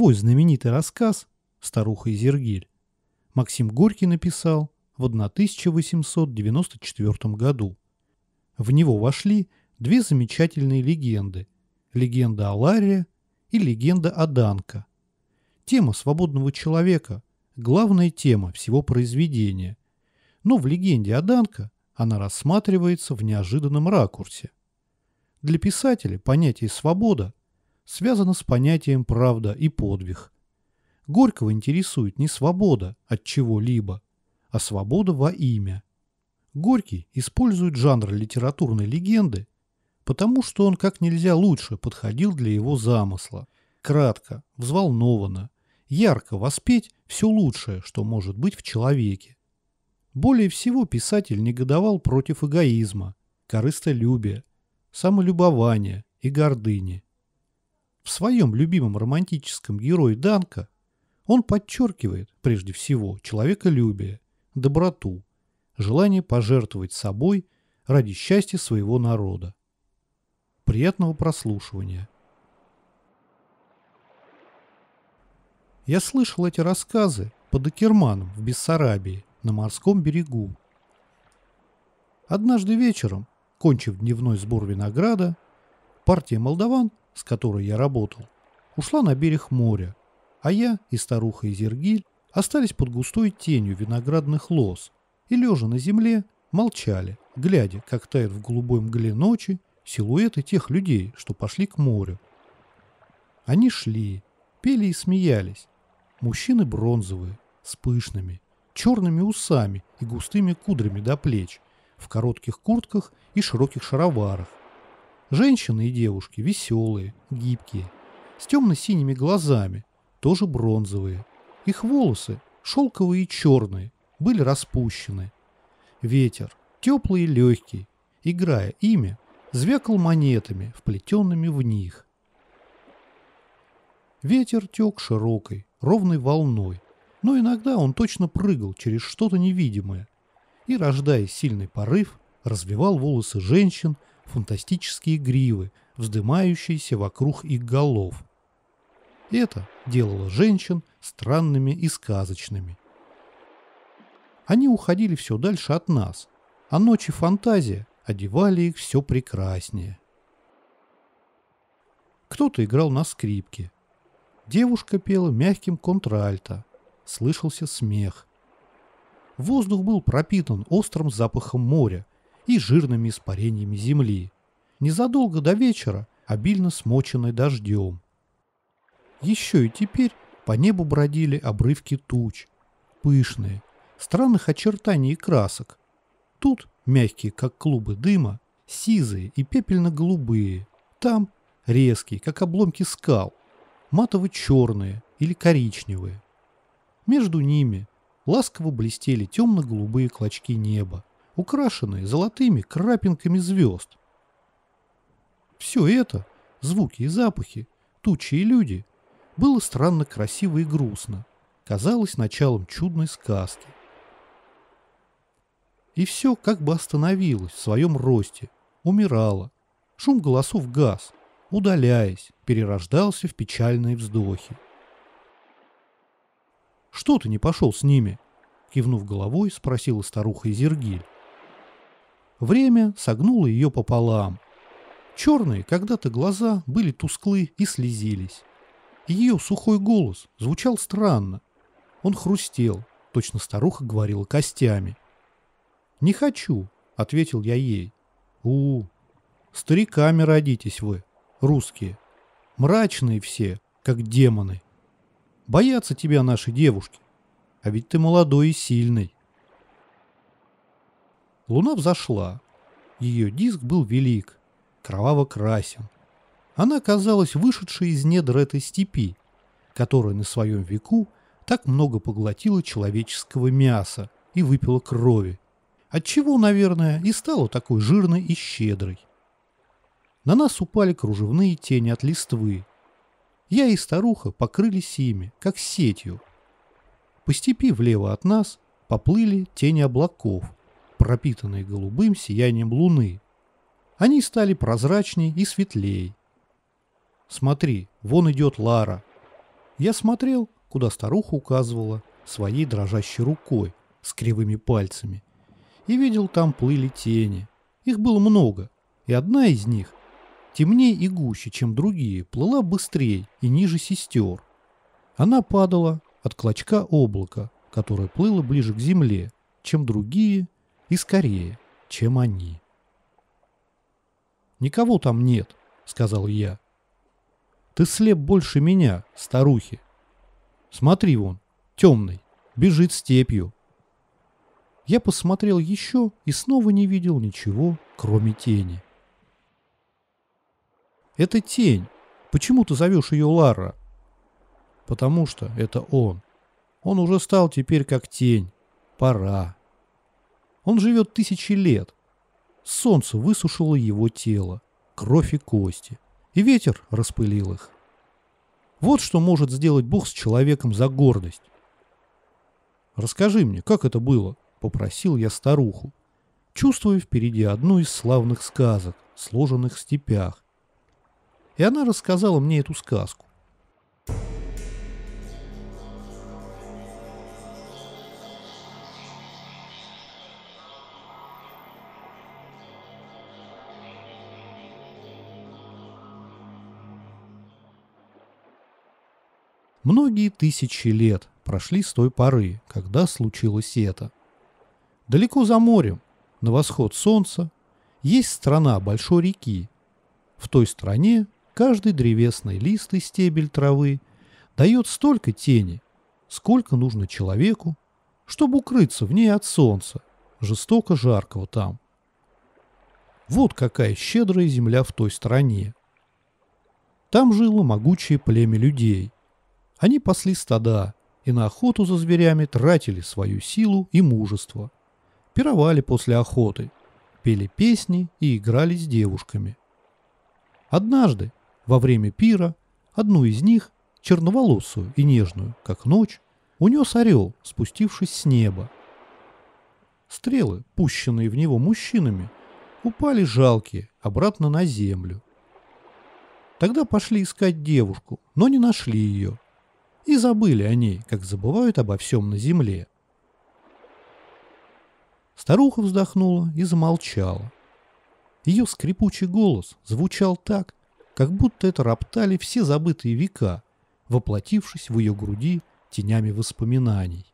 свой знаменитый рассказ «Старуха и Зергиль» Максим Горький написал в 1894 году. В него вошли две замечательные легенды – легенда о Ларе и легенда о Данко. Тема свободного человека – главная тема всего произведения, но в легенде о Данко она рассматривается в неожиданном ракурсе. Для писателя понятие «свобода» – связано с понятием «правда» и «подвиг». Горького интересует не свобода от чего-либо, а свобода во имя. Горький использует жанр литературной легенды, потому что он как нельзя лучше подходил для его замысла. Кратко, взволнованно, ярко воспеть все лучшее, что может быть в человеке. Более всего писатель негодовал против эгоизма, корыстолюбия, самолюбования и гордыни – в своем любимом романтическом герое Данка он подчеркивает, прежде всего, человеколюбие, доброту, желание пожертвовать собой ради счастья своего народа. Приятного прослушивания. Я слышал эти рассказы под Акерманом в Бессарабии, на морском берегу. Однажды вечером, кончив дневной сбор винограда, партия молдаван с которой я работал, ушла на берег моря, а я и старуха Изергиль остались под густой тенью виноградных лоз и, лежа на земле, молчали, глядя, как тает в голубой мгле ночи силуэты тех людей, что пошли к морю. Они шли, пели и смеялись. Мужчины бронзовые, с пышными, черными усами и густыми кудрами до плеч, в коротких куртках и широких шароварах, Женщины и девушки веселые, гибкие, с темно-синими глазами, тоже бронзовые. Их волосы, шелковые и черные, были распущены. Ветер, теплый и легкий, играя ими, звякал монетами, вплетенными в них. Ветер тек широкой, ровной волной, но иногда он точно прыгал через что-то невидимое и, рождая сильный порыв, развивал волосы женщин фантастические гривы, вздымающиеся вокруг их голов. Это делало женщин странными и сказочными. Они уходили все дальше от нас, а ночи фантазия одевали их все прекраснее. Кто-то играл на скрипке. Девушка пела мягким контральто. Слышался смех. Воздух был пропитан острым запахом моря, и жирными испарениями земли, незадолго до вечера обильно смоченной дождем. Еще и теперь по небу бродили обрывки туч, пышные, странных очертаний и красок. Тут мягкие, как клубы дыма, сизые и пепельно-голубые, там резкие, как обломки скал, матово-черные или коричневые. Между ними ласково блестели темно-голубые клочки неба украшенные золотыми крапинками звезд. Все это, звуки и запахи, тучи и люди, было странно красиво и грустно, казалось началом чудной сказки. И все как бы остановилось в своем росте, умирало. Шум голосов газ, удаляясь, перерождался в печальные вздохи. «Что ты не пошел с ними?» Кивнув головой, спросила старуха Изергиль. Время согнуло ее пополам. Черные когда-то глаза были тусклы и слезились. Ее сухой голос звучал странно. Он хрустел, точно старуха говорила костями. «Не хочу», — ответил я ей. у, -у стариками родитесь вы, русские. Мрачные все, как демоны. Боятся тебя наши девушки. А ведь ты молодой и сильный. Луна взошла. Ее диск был велик, кроваво-красен. Она казалась вышедшей из недр этой степи, которая на своем веку так много поглотила человеческого мяса и выпила крови, отчего, наверное, и стала такой жирной и щедрой. На нас упали кружевные тени от листвы. Я и старуха покрылись ими, как сетью. По степи влево от нас поплыли тени облаков – пропитанные голубым сиянием луны. Они стали прозрачней и светлей. «Смотри, вон идет Лара». Я смотрел, куда старуха указывала своей дрожащей рукой с кривыми пальцами. И видел, там плыли тени. Их было много, и одна из них, темнее и гуще, чем другие, плыла быстрее и ниже сестер. Она падала от клочка облака, которое плыло ближе к земле, чем другие, и скорее, чем они. «Никого там нет», — сказал я. «Ты слеп больше меня, старухи. Смотри вон, темный, бежит степью». Я посмотрел еще и снова не видел ничего, кроме тени. «Это тень. Почему ты зовешь ее Лара?» «Потому что это он. Он уже стал теперь как тень. Пора». Он живет тысячи лет. Солнце высушило его тело, кровь и кости, и ветер распылил их. Вот что может сделать Бог с человеком за гордость. «Расскажи мне, как это было?» – попросил я старуху, чувствуя впереди одну из славных сказок, сложенных в степях. И она рассказала мне эту сказку. Многие тысячи лет прошли с той поры, когда случилось это. Далеко за морем, на восход солнца, есть страна большой реки. В той стране каждый древесный лист и стебель травы дает столько тени, сколько нужно человеку, чтобы укрыться в ней от солнца, жестоко жаркого там. Вот какая щедрая земля в той стране. Там жило могучее племя людей – они пасли стада и на охоту за зверями тратили свою силу и мужество. Пировали после охоты, пели песни и играли с девушками. Однажды, во время пира, одну из них, черноволосую и нежную, как ночь, унес орел, спустившись с неба. Стрелы, пущенные в него мужчинами, упали жалкие обратно на землю. Тогда пошли искать девушку, но не нашли ее – и забыли о ней, как забывают обо всем на земле. Старуха вздохнула и замолчала. Ее скрипучий голос звучал так, как будто это роптали все забытые века, воплотившись в ее груди тенями воспоминаний.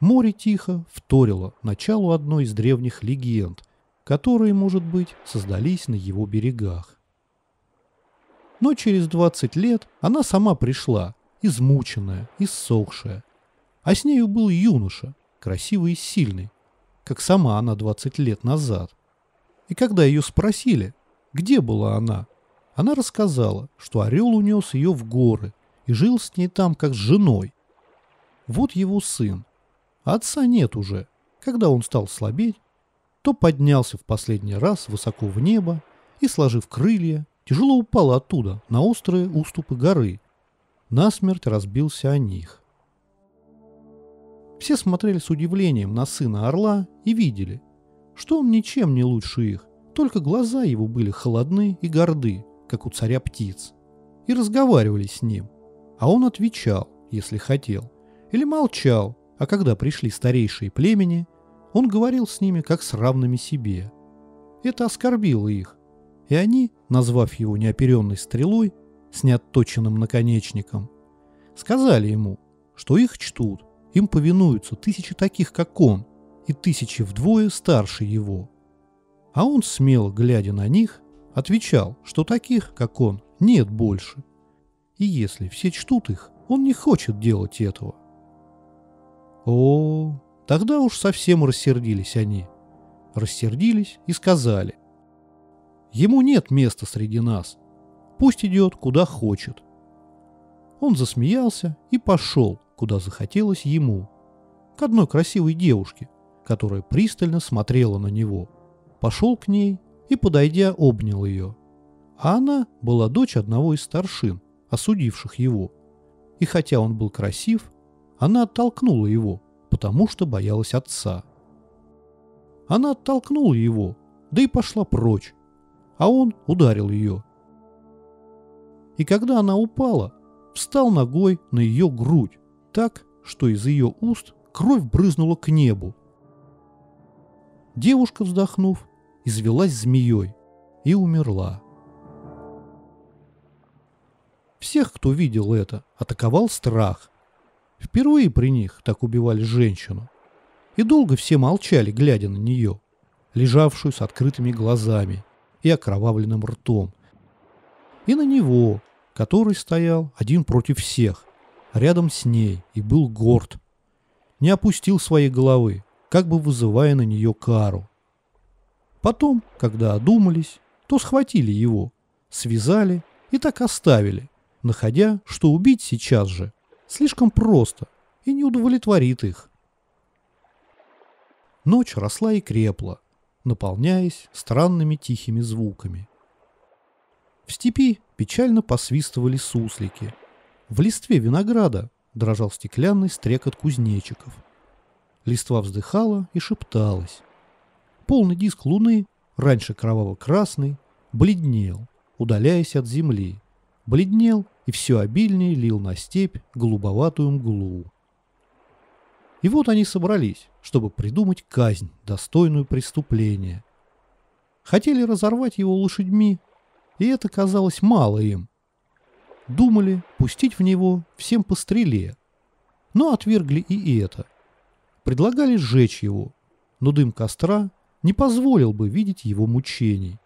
Море тихо вторило началу одной из древних легенд, которые, может быть, создались на его берегах. Но через 20 лет она сама пришла, измученная, иссохшая. А с нею был юноша, красивый и сильный, как сама она 20 лет назад. И когда ее спросили, где была она, она рассказала, что орел унес ее в горы и жил с ней там, как с женой. Вот его сын. А отца нет уже. Когда он стал слабеть, то поднялся в последний раз высоко в небо и, сложив крылья, тяжело упал оттуда, на острые уступы горы. Насмерть разбился о них. Все смотрели с удивлением на сына орла и видели, что он ничем не лучше их, только глаза его были холодны и горды, как у царя птиц, и разговаривали с ним, а он отвечал, если хотел, или молчал, а когда пришли старейшие племени, он говорил с ними как с равными себе. Это оскорбило их, и они, назвав его неоперенной стрелой с неотточенным наконечником, сказали ему, что их чтут, им повинуются тысячи таких, как он, и тысячи вдвое старше его. А он, смело глядя на них, отвечал, что таких, как он, нет больше. И если все чтут их, он не хочет делать этого. О, тогда уж совсем рассердились они. Рассердились и сказали, Ему нет места среди нас. Пусть идет, куда хочет. Он засмеялся и пошел, куда захотелось ему. К одной красивой девушке, которая пристально смотрела на него. Пошел к ней и, подойдя, обнял ее. А она была дочь одного из старшин, осудивших его. И хотя он был красив, она оттолкнула его, потому что боялась отца. Она оттолкнула его, да и пошла прочь, а он ударил ее. И когда она упала, встал ногой на ее грудь, так, что из ее уст кровь брызнула к небу. Девушка, вздохнув, извелась змеей и умерла. Всех, кто видел это, атаковал страх. Впервые при них так убивали женщину. И долго все молчали, глядя на нее, лежавшую с открытыми глазами – и окровавленным ртом. И на него, который стоял один против всех, рядом с ней и был горд. Не опустил своей головы, как бы вызывая на нее кару. Потом, когда одумались, то схватили его, связали и так оставили, находя, что убить сейчас же слишком просто и не удовлетворит их. Ночь росла и крепла, наполняясь странными тихими звуками. В степи печально посвистывали суслики. В листве винограда дрожал стеклянный стрекот кузнечиков. Листва вздыхала и шепталась. Полный диск луны, раньше кроваво-красный, бледнел, удаляясь от земли. Бледнел и все обильнее лил на степь голубоватую мглу. И вот они собрались, чтобы придумать казнь, достойную преступления. Хотели разорвать его лошадьми, и это казалось мало им. Думали пустить в него всем по стреле, но отвергли и это. Предлагали сжечь его, но дым костра не позволил бы видеть его мучений.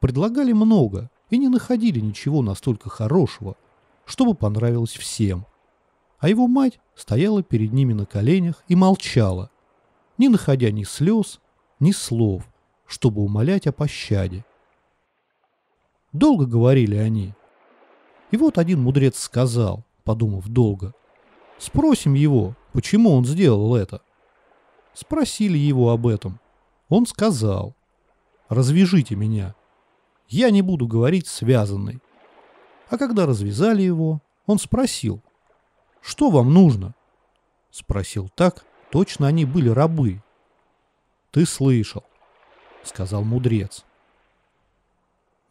Предлагали много и не находили ничего настолько хорошего, чтобы понравилось всем – а его мать стояла перед ними на коленях и молчала, не находя ни слез, ни слов, чтобы умолять о пощаде. Долго говорили они. И вот один мудрец сказал, подумав долго, «Спросим его, почему он сделал это?» Спросили его об этом. Он сказал, «Развяжите меня. Я не буду говорить связанный». А когда развязали его, он спросил, что вам нужно?» Спросил так, точно они были рабы. «Ты слышал», — сказал мудрец.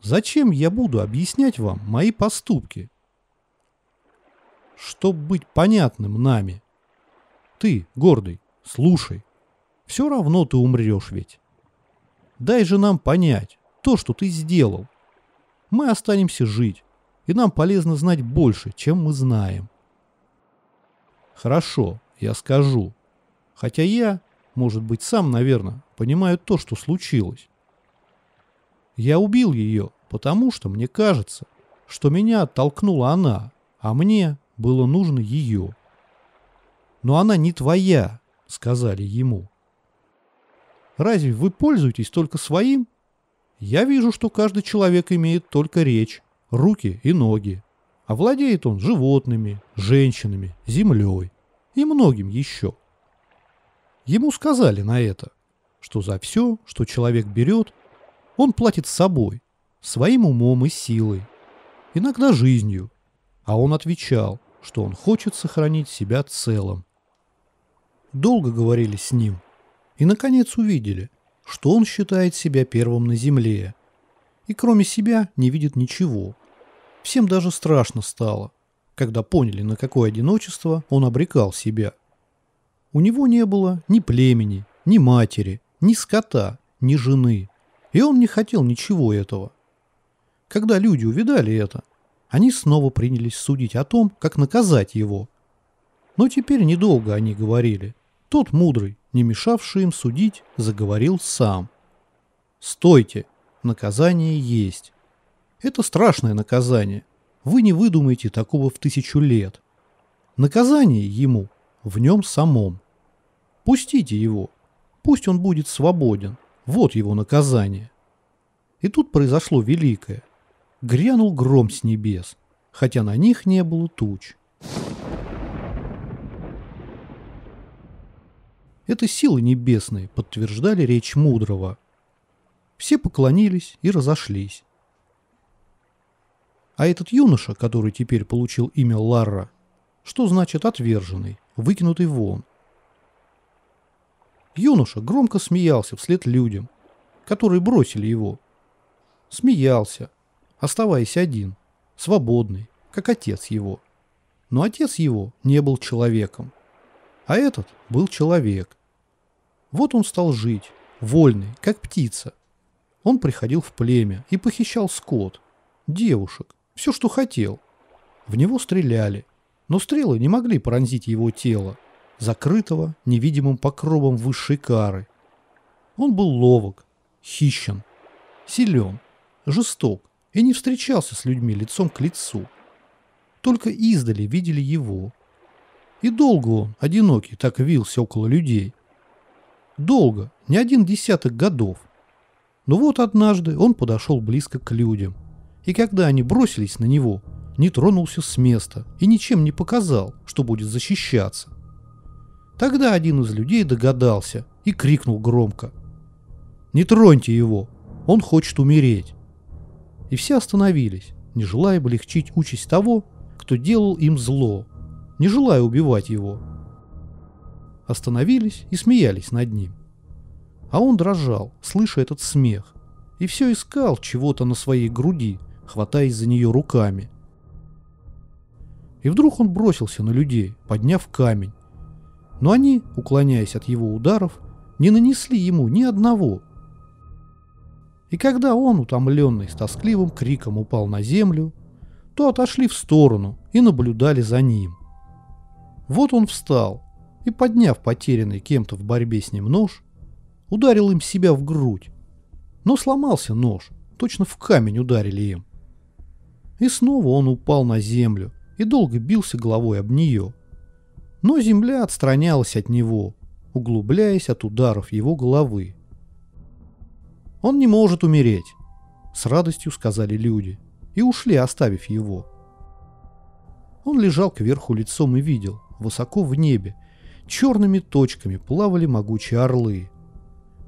«Зачем я буду объяснять вам мои поступки?» «Чтоб быть понятным нами. Ты, гордый, слушай. Все равно ты умрешь ведь. Дай же нам понять то, что ты сделал. Мы останемся жить, и нам полезно знать больше, чем мы знаем». Хорошо, я скажу. Хотя я, может быть, сам, наверное, понимаю то, что случилось. Я убил ее, потому что мне кажется, что меня оттолкнула она, а мне было нужно ее. Но она не твоя, сказали ему. Разве вы пользуетесь только своим? Я вижу, что каждый человек имеет только речь, руки и ноги. А владеет он животными, женщинами, землей и многим еще. Ему сказали на это, что за все, что человек берет, он платит собой, своим умом и силой, иногда жизнью. А он отвечал, что он хочет сохранить себя целым. Долго говорили с ним и, наконец, увидели, что он считает себя первым на земле и кроме себя не видит ничего – Всем даже страшно стало, когда поняли, на какое одиночество он обрекал себя. У него не было ни племени, ни матери, ни скота, ни жены, и он не хотел ничего этого. Когда люди увидали это, они снова принялись судить о том, как наказать его. Но теперь недолго они говорили. Тот мудрый, не мешавший им судить, заговорил сам. «Стойте! Наказание есть. Это страшное наказание. Вы не выдумаете такого в тысячу лет. Наказание ему в нем самом. Пустите его. Пусть он будет свободен. Вот его наказание. И тут произошло великое. Грянул гром с небес, хотя на них не было туч. Это силы небесные подтверждали речь мудрого. Все поклонились и разошлись. А этот юноша, который теперь получил имя Ларра, что значит отверженный, выкинутый вон. Юноша громко смеялся вслед людям, которые бросили его. Смеялся, оставаясь один, свободный, как отец его. Но отец его не был человеком, а этот был человек. Вот он стал жить, вольный, как птица. Он приходил в племя и похищал скот, девушек, все, что хотел. В него стреляли, но стрелы не могли пронзить его тело, закрытого невидимым покровом высшей кары. Он был ловок, хищен, силен, жесток и не встречался с людьми лицом к лицу. Только издали видели его. И долго он, одинокий, так вился около людей. Долго, не один десяток годов. Но вот однажды он подошел близко к людям – и когда они бросились на него, не тронулся с места и ничем не показал, что будет защищаться. Тогда один из людей догадался и крикнул громко. «Не троньте его! Он хочет умереть!» И все остановились, не желая облегчить участь того, кто делал им зло, не желая убивать его. Остановились и смеялись над ним. А он дрожал, слыша этот смех, и все искал чего-то на своей груди – хватаясь за нее руками. И вдруг он бросился на людей, подняв камень. Но они, уклоняясь от его ударов, не нанесли ему ни одного. И когда он, утомленный с тоскливым криком, упал на землю, то отошли в сторону и наблюдали за ним. Вот он встал и, подняв потерянный кем-то в борьбе с ним нож, ударил им себя в грудь. Но сломался нож, точно в камень ударили им. И снова он упал на землю и долго бился головой об нее. Но земля отстранялась от него, углубляясь от ударов его головы. «Он не может умереть», — с радостью сказали люди, и ушли, оставив его. Он лежал кверху лицом и видел, высоко в небе, черными точками плавали могучие орлы.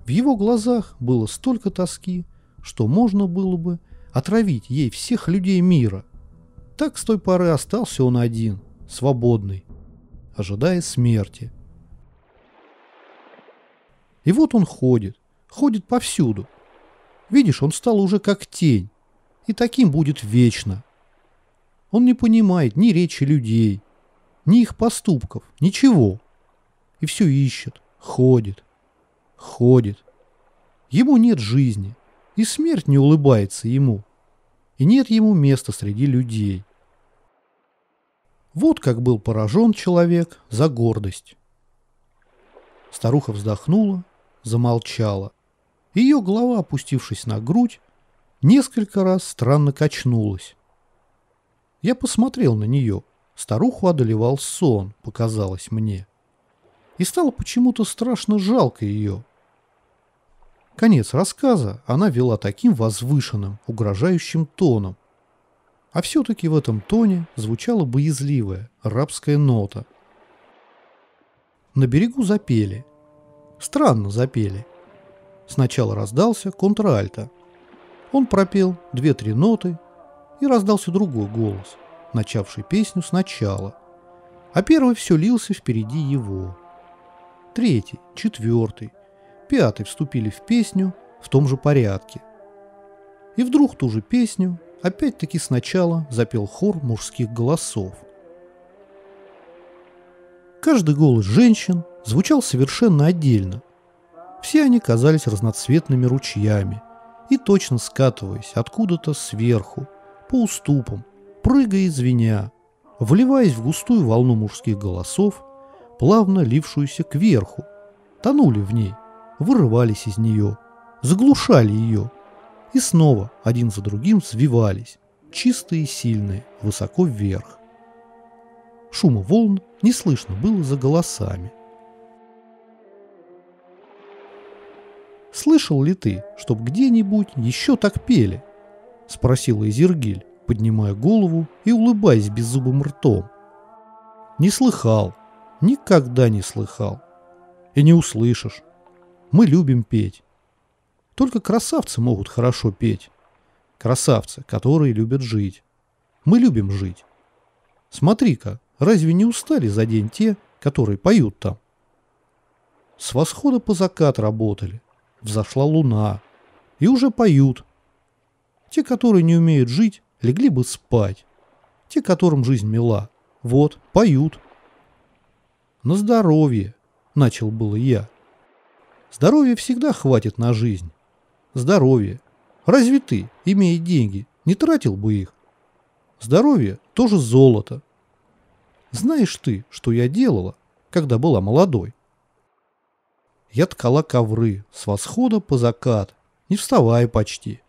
В его глазах было столько тоски, что можно было бы отравить ей всех людей мира. Так с той поры остался он один, свободный, ожидая смерти. И вот он ходит, ходит повсюду. Видишь, он стал уже как тень, и таким будет вечно. Он не понимает ни речи людей, ни их поступков, ничего. И все ищет, ходит, ходит. Ему нет жизни, и смерть не улыбается ему. И нет ему места среди людей. Вот как был поражен человек за гордость. Старуха вздохнула, замолчала. Ее голова, опустившись на грудь, несколько раз странно качнулась. Я посмотрел на нее. Старуху одолевал сон, показалось мне. И стало почему-то страшно жалко ее. Конец рассказа она вела таким возвышенным, угрожающим тоном. А все-таки в этом тоне звучала боязливая, рабская нота. На берегу запели. Странно запели. Сначала раздался контральто. Он пропел две-три ноты, и раздался другой голос, начавший песню сначала. А первый все лился впереди его. Третий, четвертый, пятый а вступили в песню в том же порядке. И вдруг ту же песню опять-таки сначала запел хор мужских голосов. Каждый голос женщин звучал совершенно отдельно. Все они казались разноцветными ручьями и точно скатываясь откуда-то сверху, по уступам, прыгая и звеня, вливаясь в густую волну мужских голосов, плавно лившуюся кверху, тонули в ней, вырывались из нее, заглушали ее и снова один за другим свивались чистые и сильные, высоко вверх. Шума волн не слышно было за голосами. «Слышал ли ты, чтоб где-нибудь еще так пели?» – спросила Изергиль, поднимая голову и улыбаясь беззубым ртом. «Не слыхал, никогда не слыхал. И не услышишь. Мы любим петь. Только красавцы могут хорошо петь. Красавцы, которые любят жить. Мы любим жить. Смотри-ка, разве не устали за день те, которые поют там? С восхода по закат работали. Взошла луна. И уже поют. Те, которые не умеют жить, легли бы спать. Те, которым жизнь мила. Вот, поют. На здоровье, начал было я. Здоровья всегда хватит на жизнь. Здоровье. Разве ты, имея деньги, не тратил бы их? Здоровье тоже золото. Знаешь ты, что я делала, когда была молодой? Я ткала ковры с восхода по закат, не вставая почти.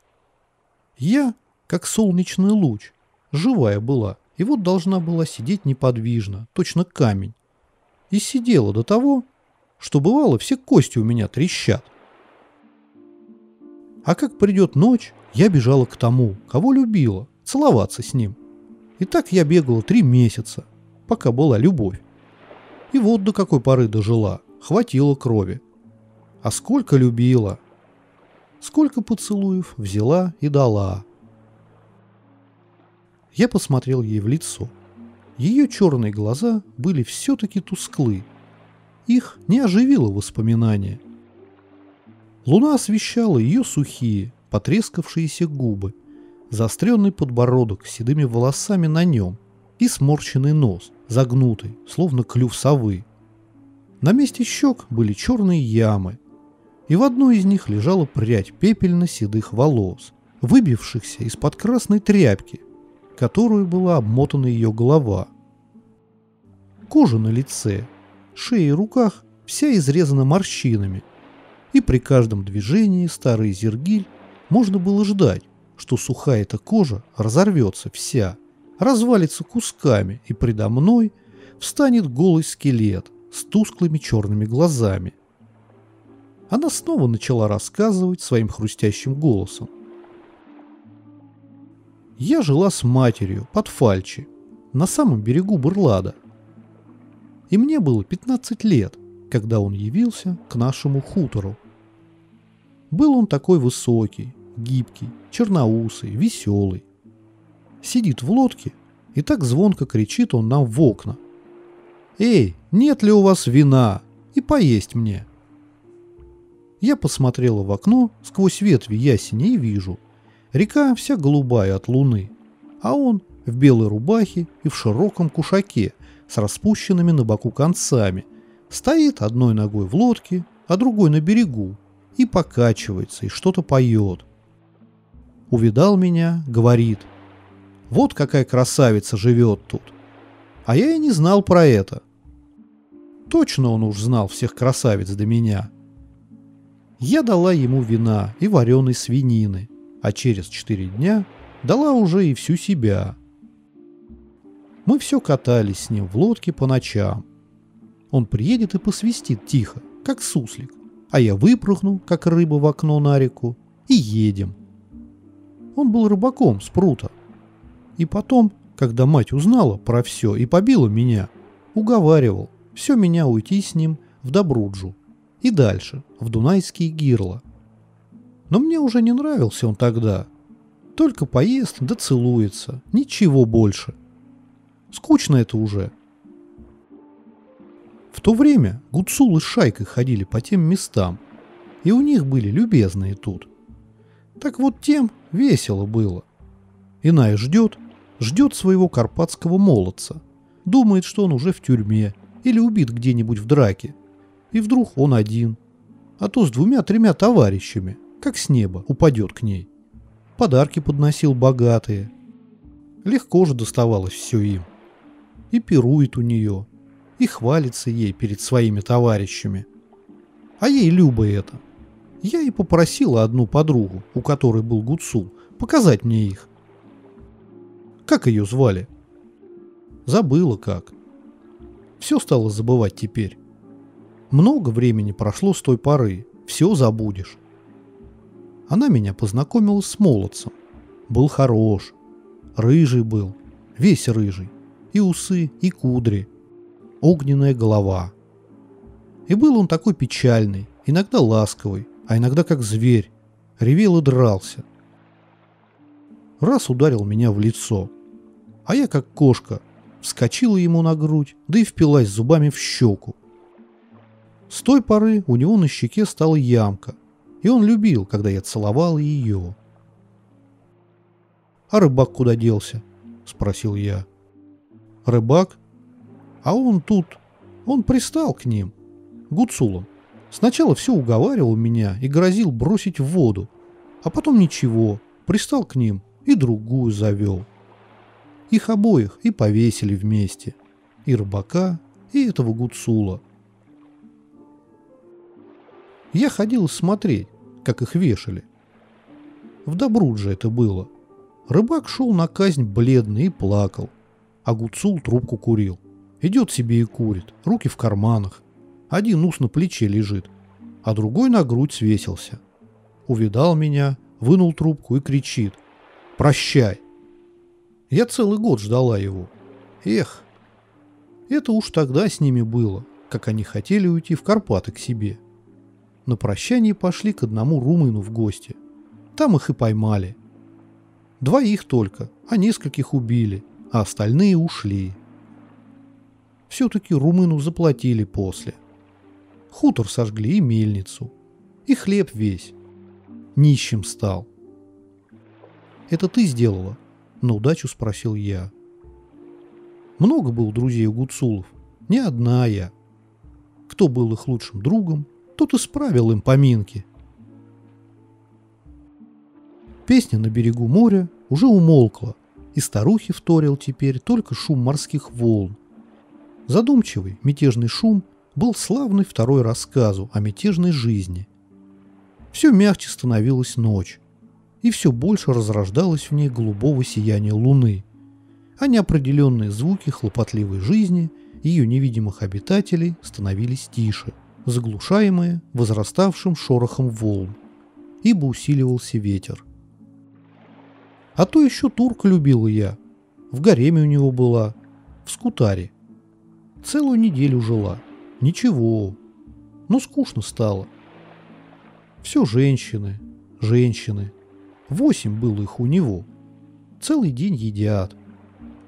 Я, как солнечный луч, живая была, и вот должна была сидеть неподвижно, точно камень. И сидела до того, что бывало, все кости у меня трещат. А как придет ночь, я бежала к тому, кого любила, целоваться с ним. И так я бегала три месяца, пока была любовь. И вот до какой поры дожила, хватило крови. А сколько любила, сколько поцелуев взяла и дала. Я посмотрел ей в лицо. Ее черные глаза были все-таки тусклы, их не оживило воспоминание. Луна освещала ее сухие, потрескавшиеся губы, заостренный подбородок с седыми волосами на нем и сморщенный нос, загнутый, словно клюв совы. На месте щек были черные ямы, и в одну из них лежала прядь пепельно-седых волос, выбившихся из-под красной тряпки, которую была обмотана ее голова. Кожа на лице шее и руках вся изрезана морщинами, и при каждом движении старый зергиль можно было ждать, что сухая эта кожа разорвется вся, развалится кусками, и предо мной встанет голый скелет с тусклыми черными глазами. Она снова начала рассказывать своим хрустящим голосом. Я жила с матерью под Фальчи, на самом берегу Бурлада и мне было 15 лет, когда он явился к нашему хутору. Был он такой высокий, гибкий, черноусый, веселый. Сидит в лодке, и так звонко кричит он нам в окна. «Эй, нет ли у вас вина? И поесть мне!» Я посмотрела в окно, сквозь ветви ясени и вижу. Река вся голубая от луны, а он в белой рубахе и в широком кушаке, с распущенными на боку концами, стоит одной ногой в лодке, а другой на берегу, и покачивается, и что-то поет. Увидал меня, говорит, вот какая красавица живет тут. А я и не знал про это. Точно он уж знал всех красавиц до меня. Я дала ему вина и вареной свинины, а через четыре дня дала уже и всю себя – мы все катались с ним в лодке по ночам. Он приедет и посвистит тихо, как суслик, а я выпрыгну, как рыба в окно на реку, и едем. Он был рыбаком с прута. И потом, когда мать узнала про все и побила меня, уговаривал все меня уйти с ним в Добруджу и дальше, в Дунайские гирла. Но мне уже не нравился он тогда. Только поезд да целуется, ничего больше. Скучно это уже. В то время Гуцулы с Шайкой ходили по тем местам, и у них были любезные тут. Так вот тем весело было. Иная ждет, ждет своего карпатского молодца, думает, что он уже в тюрьме или убит где-нибудь в драке, и вдруг он один, а то с двумя-тремя товарищами, как с неба, упадет к ней. Подарки подносил богатые. Легко же доставалось все им и пирует у нее, и хвалится ей перед своими товарищами. А ей любо это. Я и попросила одну подругу, у которой был Гуцул, показать мне их. Как ее звали? Забыла как. Все стало забывать теперь. Много времени прошло с той поры, все забудешь. Она меня познакомила с молодцем. Был хорош. Рыжий был. Весь рыжий и усы, и кудри. Огненная голова. И был он такой печальный, иногда ласковый, а иногда как зверь. Ревел и дрался. Раз ударил меня в лицо. А я как кошка. Вскочила ему на грудь, да и впилась зубами в щеку. С той поры у него на щеке стала ямка, и он любил, когда я целовал ее. «А рыбак куда делся?» – спросил я рыбак. А он тут, он пристал к ним, гуцулом. Сначала все уговаривал меня и грозил бросить в воду, а потом ничего, пристал к ним и другую завел. Их обоих и повесили вместе, и рыбака, и этого гуцула. Я ходил смотреть, как их вешали. В Добрудже это было. Рыбак шел на казнь бледный и плакал – а Гуцул трубку курил. Идет себе и курит, руки в карманах. Один ус на плече лежит, а другой на грудь свесился. Увидал меня, вынул трубку и кричит. «Прощай!» Я целый год ждала его. Эх, это уж тогда с ними было, как они хотели уйти в Карпаты к себе. На прощание пошли к одному румыну в гости. Там их и поймали. Двоих только, а нескольких убили – а остальные ушли. Все-таки румыну заплатили после. Хутор сожгли и мельницу, и хлеб весь. Нищим стал. «Это ты сделала?» – на удачу спросил я. Много было друзей у Гуцулов, не одна я. Кто был их лучшим другом, тот исправил им поминки. Песня на берегу моря уже умолкла, и старухи вторил теперь только шум морских волн. Задумчивый, мятежный шум был славный второй рассказу о мятежной жизни. Все мягче становилась ночь, и все больше разрождалось в ней голубого сияния луны, а неопределенные звуки хлопотливой жизни ее невидимых обитателей становились тише, заглушаемые возраставшим шорохом волн, ибо усиливался ветер – а то еще турка любила я. В гареме у него была. В скутаре. Целую неделю жила. Ничего. Но ну, скучно стало. Все женщины. Женщины. Восемь было их у него. Целый день едят.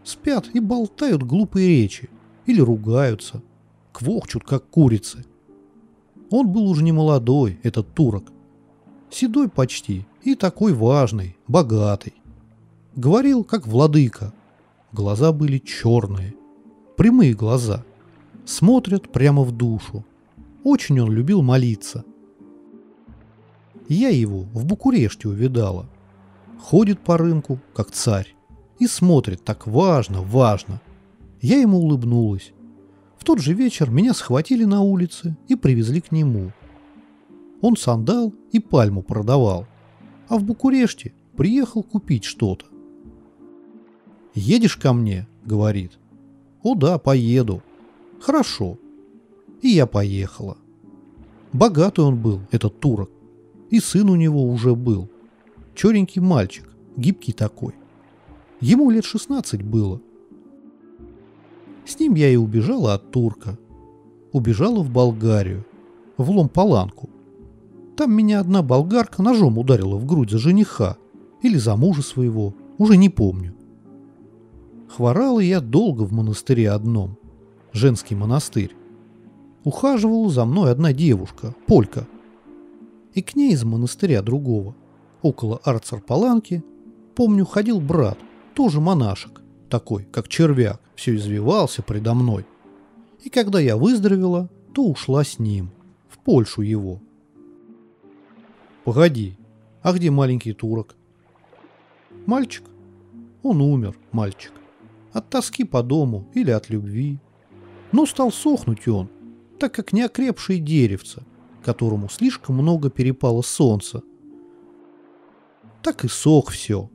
Спят и болтают глупые речи. Или ругаются. Квохчут, как курицы. Он был уже не молодой, этот турок. Седой почти и такой важный, богатый. Говорил, как владыка. Глаза были черные. Прямые глаза. Смотрят прямо в душу. Очень он любил молиться. Я его в Букуреште увидала. Ходит по рынку, как царь. И смотрит так важно, важно. Я ему улыбнулась. В тот же вечер меня схватили на улице и привезли к нему. Он сандал и пальму продавал, а в Букуреште приехал купить что-то. «Едешь ко мне?» — говорит. «О да, поеду». «Хорошо». И я поехала. Богатый он был, этот турок. И сын у него уже был. Черенький мальчик, гибкий такой. Ему лет 16 было. С ним я и убежала от турка. Убежала в Болгарию, в Ломпаланку. Там меня одна болгарка ножом ударила в грудь за жениха или за мужа своего, уже не помню. Хворала я долго в монастыре одном. Женский монастырь. Ухаживала за мной одна девушка, полька. И к ней из монастыря другого. Около Арцарпаланки, помню, ходил брат, тоже монашек, такой, как червяк, все извивался предо мной. И когда я выздоровела, то ушла с ним, в Польшу его. Погоди, а где маленький турок? Мальчик? Он умер, мальчик от тоски по дому или от любви. Но стал сохнуть он, так как неокрепшее деревце, которому слишком много перепало солнца. Так и сох все.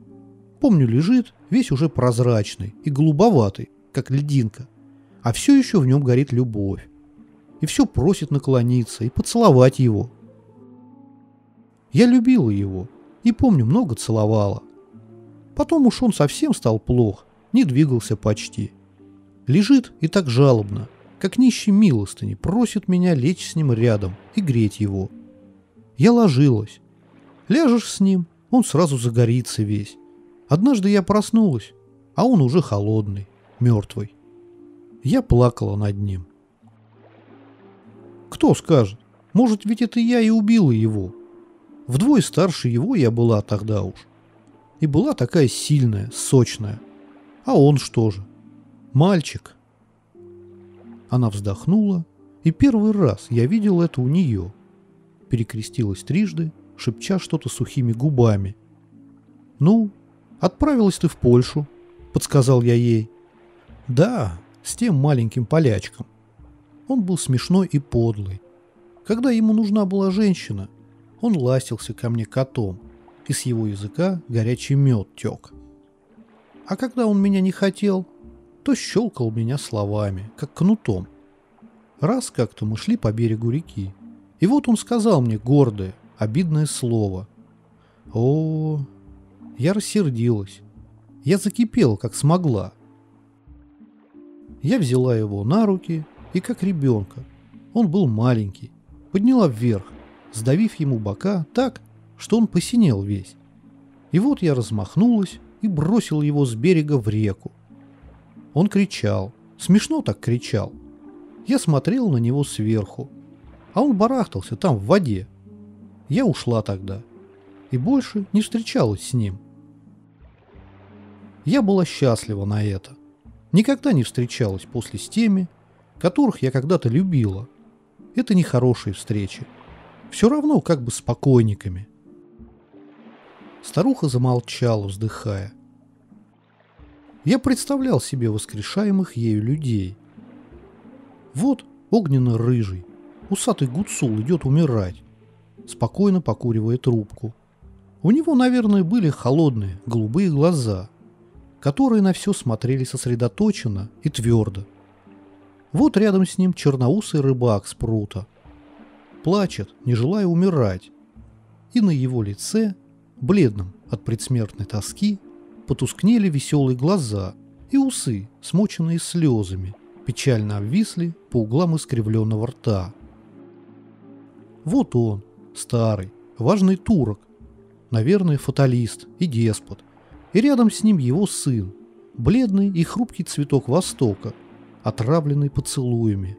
Помню, лежит весь уже прозрачный и голубоватый, как льдинка, а все еще в нем горит любовь. И все просит наклониться и поцеловать его. Я любила его и, помню, много целовала. Потом уж он совсем стал плох, не двигался почти. Лежит и так жалобно, как нищий милостыни, просит меня лечь с ним рядом и греть его. Я ложилась. Ляжешь с ним, он сразу загорится весь. Однажды я проснулась, а он уже холодный, мертвый. Я плакала над ним. Кто скажет? Может, ведь это я и убила его. Вдвое старше его я была тогда уж. И была такая сильная, сочная – а он что же? Мальчик. Она вздохнула, и первый раз я видел это у нее. Перекрестилась трижды, шепча что-то сухими губами. «Ну, отправилась ты в Польшу», — подсказал я ей. «Да, с тем маленьким полячком». Он был смешной и подлый. Когда ему нужна была женщина, он ластился ко мне котом, и с его языка горячий мед тек. А когда он меня не хотел, то щелкал меня словами, как кнутом. Раз как-то мы шли по берегу реки, и вот он сказал мне гордое, обидное слово. О, я рассердилась. Я закипела, как смогла. Я взяла его на руки и, как ребенка, он был маленький, подняла вверх, сдавив ему бока так, что он посинел весь. И вот я размахнулась и бросил его с берега в реку. Он кричал. Смешно так кричал. Я смотрел на него сверху. А он барахтался там в воде. Я ушла тогда. И больше не встречалась с ним. Я была счастлива на это. Никогда не встречалась после с теми, которых я когда-то любила. Это не хорошие встречи. Все равно как бы с покойниками. Старуха замолчала, вздыхая. Я представлял себе воскрешаемых ею людей. Вот огненно-рыжий, усатый гуцул идет умирать. Спокойно покуривая трубку. У него, наверное, были холодные, голубые глаза, которые на все смотрели сосредоточенно и твердо. Вот рядом с ним черноусый рыбак с прута. Плачет, не желая умирать. И на его лице Бледным от предсмертной тоски потускнели веселые глаза и усы, смоченные слезами, печально обвисли по углам искривленного рта. Вот он, старый, важный турок, наверное, фаталист и деспот, и рядом с ним его сын, бледный и хрупкий цветок Востока, отравленный поцелуями.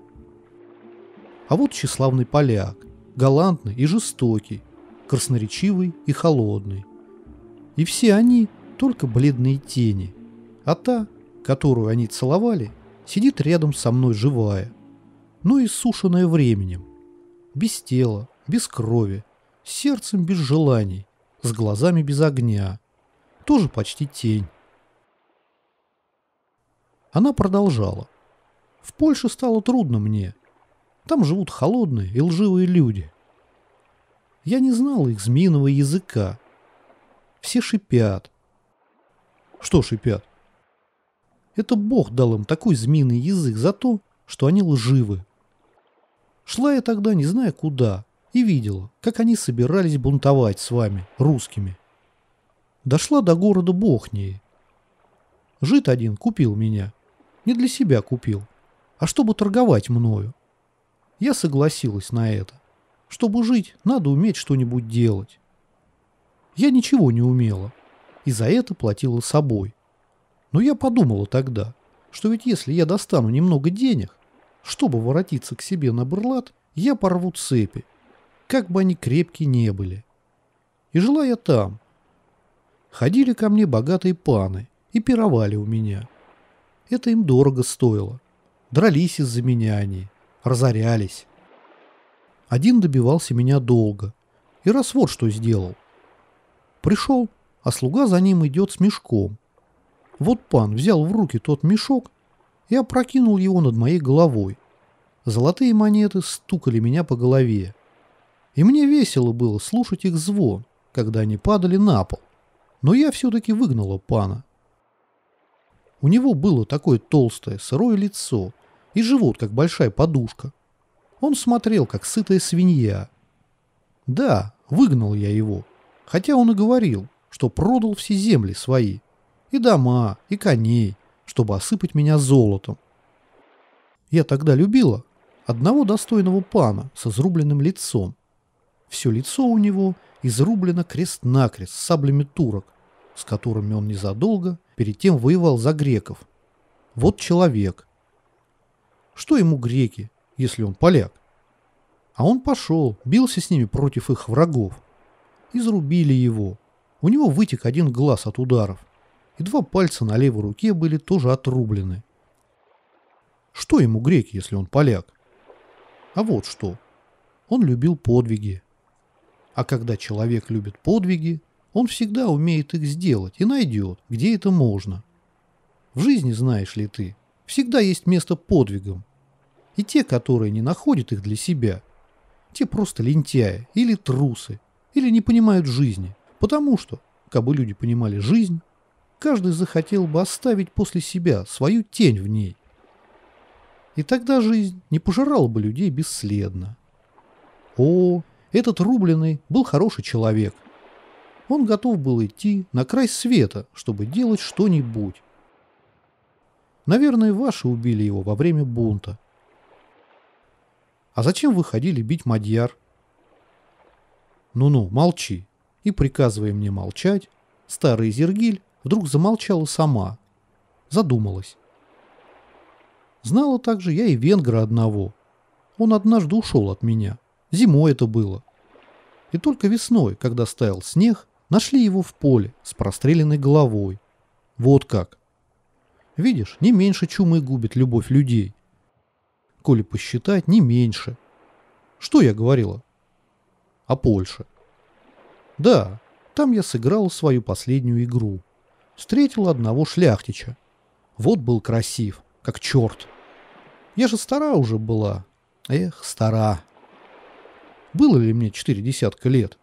А вот тщеславный поляк, галантный и жестокий, красноречивый и холодный. И все они только бледные тени, а та, которую они целовали, сидит рядом со мной живая, но и сушеная временем, без тела, без крови, с сердцем без желаний, с глазами без огня, тоже почти тень. Она продолжала. В Польше стало трудно мне. Там живут холодные и лживые люди. Я не знал их змеиного языка. Все шипят. Что шипят? Это Бог дал им такой змеиный язык за то, что они лживы. Шла я тогда не зная куда и видела, как они собирались бунтовать с вами, русскими. Дошла до города Бохнии. Жит один купил меня. Не для себя купил, а чтобы торговать мною. Я согласилась на это. Чтобы жить, надо уметь что-нибудь делать. Я ничего не умела, и за это платила собой. Но я подумала тогда, что ведь если я достану немного денег, чтобы воротиться к себе на бурлат, я порву цепи, как бы они крепкие не были. И жила я там. Ходили ко мне богатые паны и пировали у меня. Это им дорого стоило. Дрались из-за меня они, разорялись. Один добивался меня долго. И раз вот что сделал. Пришел, а слуга за ним идет с мешком. Вот пан взял в руки тот мешок и опрокинул его над моей головой. Золотые монеты стукали меня по голове. И мне весело было слушать их звон, когда они падали на пол. Но я все-таки выгнала пана. У него было такое толстое, сырое лицо и живот, как большая подушка. Он смотрел, как сытая свинья. Да, выгнал я его. Хотя он и говорил, что продал все земли свои. И дома, и коней, чтобы осыпать меня золотом. Я тогда любила одного достойного пана с изрубленным лицом. Все лицо у него изрублено крест-накрест саблями турок, с которыми он незадолго перед тем воевал за греков. Вот человек. Что ему греки, если он поляк. А он пошел, бился с ними против их врагов. Изрубили его. У него вытек один глаз от ударов. И два пальца на левой руке были тоже отрублены. Что ему грек, если он поляк? А вот что. Он любил подвиги. А когда человек любит подвиги, он всегда умеет их сделать и найдет, где это можно. В жизни, знаешь ли ты, всегда есть место подвигам, и те, которые не находят их для себя. Те просто лентяи или трусы, или не понимают жизни, потому что, как бы люди понимали жизнь, каждый захотел бы оставить после себя свою тень в ней. И тогда жизнь не пожирала бы людей бесследно. О, этот рубленый был хороший человек. Он готов был идти на край света, чтобы делать что-нибудь. Наверное, ваши убили его во время бунта, а зачем вы ходили бить мадьяр? Ну-ну, молчи. И приказывая мне молчать, старый Зергиль вдруг замолчала сама. Задумалась. Знала также я и венгра одного. Он однажды ушел от меня. Зимой это было. И только весной, когда стоял снег, нашли его в поле с простреленной головой. Вот как. Видишь, не меньше чумы губит любовь людей коли посчитать, не меньше. Что я говорила? О а Польше. Да, там я сыграл свою последнюю игру. Встретил одного шляхтича. Вот был красив, как черт. Я же стара уже была. Эх, стара. Было ли мне четыре десятка лет?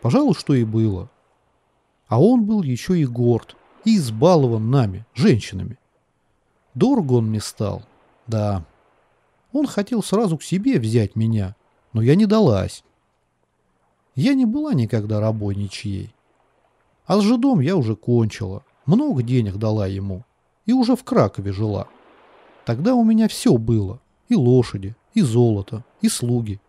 Пожалуй, что и было. А он был еще и горд, и избалован нами, женщинами. Дорого он мне стал, да. Он хотел сразу к себе взять меня, но я не далась. Я не была никогда рабой ничьей. А с жидом я уже кончила, много денег дала ему и уже в Кракове жила. Тогда у меня все было, и лошади, и золото, и слуги.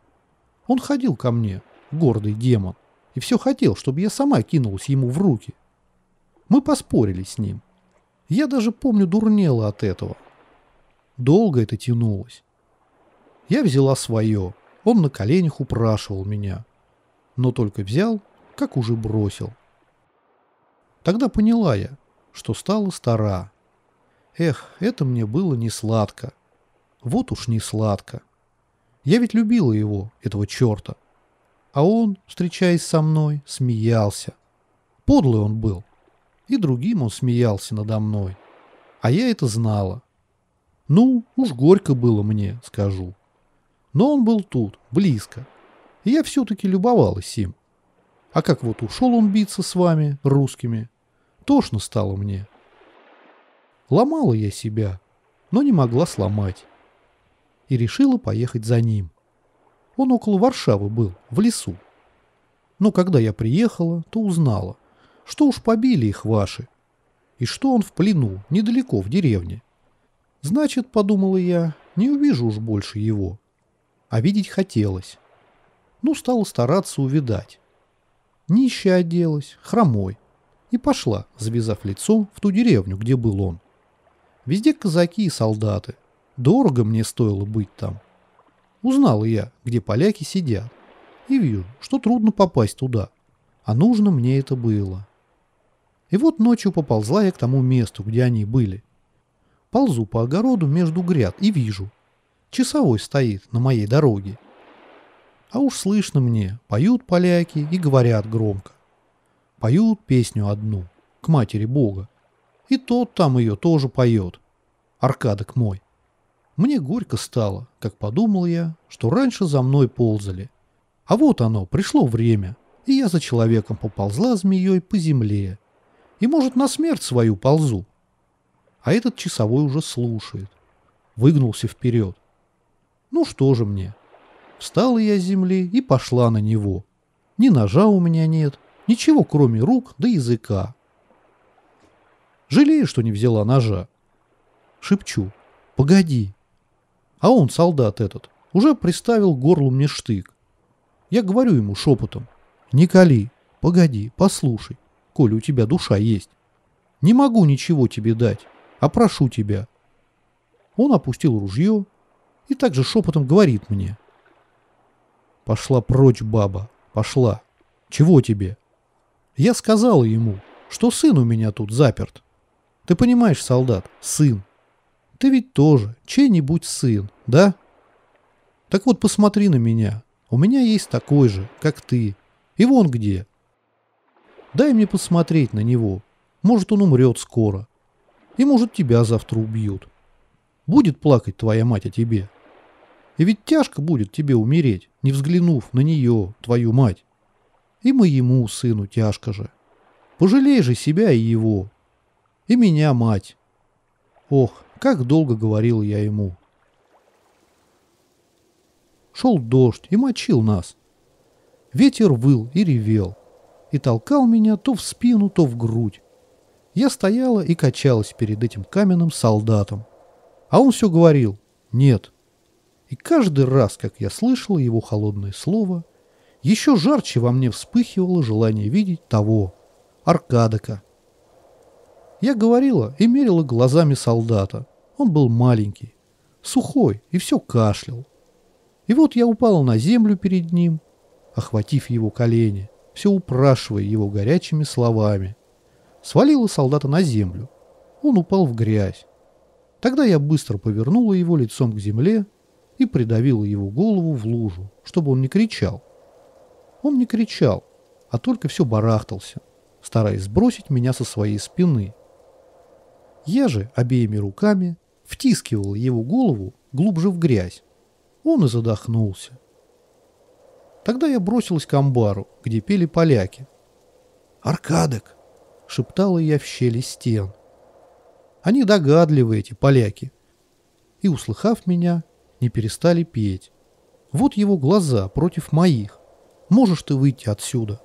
Он ходил ко мне, гордый демон, и все хотел, чтобы я сама кинулась ему в руки. Мы поспорили с ним. Я даже помню дурнела от этого. Долго это тянулось. Я взяла свое. Он на коленях упрашивал меня. Но только взял, как уже бросил. Тогда поняла я, что стала стара. Эх, это мне было не сладко. Вот уж не сладко. Я ведь любила его, этого черта. А он, встречаясь со мной, смеялся. Подлый он был. И другим он смеялся надо мной. А я это знала. Ну, уж горько было мне, скажу. Но он был тут, близко. И я все-таки любовалась им. А как вот ушел он биться с вами, русскими, тошно стало мне. Ломала я себя, но не могла сломать. И решила поехать за ним. Он около Варшавы был, в лесу. Но когда я приехала, то узнала, что уж побили их ваши, и что он в плену, недалеко, в деревне. Значит, подумала я, не увижу уж больше его а видеть хотелось. Ну, стала стараться увидать. Нищая оделась, хромой, и пошла, завязав лицо в ту деревню, где был он. Везде казаки и солдаты. Дорого мне стоило быть там. Узнал я, где поляки сидят, и вижу, что трудно попасть туда, а нужно мне это было. И вот ночью поползла я к тому месту, где они были. Ползу по огороду между гряд и вижу – Часовой стоит на моей дороге. А уж слышно мне, поют поляки и говорят громко. Поют песню одну, к матери Бога. И тот там ее тоже поет. Аркадок мой. Мне горько стало, как подумал я, что раньше за мной ползали. А вот оно, пришло время, и я за человеком поползла змеей по земле. И, может, на смерть свою ползу. А этот часовой уже слушает. Выгнулся вперед. Ну что же мне? Встала я с земли и пошла на него. Ни ножа у меня нет, ничего кроме рук да языка. Жалею, что не взяла ножа. Шепчу. Погоди. А он, солдат этот, уже приставил горлу мне штык. Я говорю ему шепотом. Не кали. Погоди, послушай, коли у тебя душа есть. Не могу ничего тебе дать, а прошу тебя. Он опустил ружье и также шепотом говорит мне. «Пошла прочь, баба, пошла. Чего тебе?» Я сказал ему, что сын у меня тут заперт. Ты понимаешь, солдат, сын. Ты ведь тоже чей-нибудь сын, да? Так вот посмотри на меня. У меня есть такой же, как ты. И вон где. Дай мне посмотреть на него. Может, он умрет скоро. И может, тебя завтра убьют. Будет плакать твоя мать о тебе. И ведь тяжко будет тебе умереть, не взглянув на нее, твою мать. И моему сыну тяжко же. Пожалей же себя и его. И меня, мать. Ох, как долго говорил я ему. Шел дождь и мочил нас. Ветер выл и ревел. И толкал меня то в спину, то в грудь. Я стояла и качалась перед этим каменным солдатом. А он все говорил «нет». И каждый раз, как я слышала его холодное слово, еще жарче во мне вспыхивало желание видеть того, Аркадака. Я говорила и мерила глазами солдата. Он был маленький, сухой и все кашлял. И вот я упала на землю перед ним, охватив его колени, все упрашивая его горячими словами. Свалила солдата на землю. Он упал в грязь. Тогда я быстро повернула его лицом к земле и придавила его голову в лужу, чтобы он не кричал. Он не кричал, а только все барахтался, стараясь сбросить меня со своей спины. Я же обеими руками втискивал его голову глубже в грязь. Он и задохнулся. Тогда я бросилась к амбару, где пели поляки. «Аркадек!» — шептала я в щели стен. Они догадливы, эти поляки. И, услыхав меня, не перестали петь. Вот его глаза против моих. Можешь ты выйти отсюда?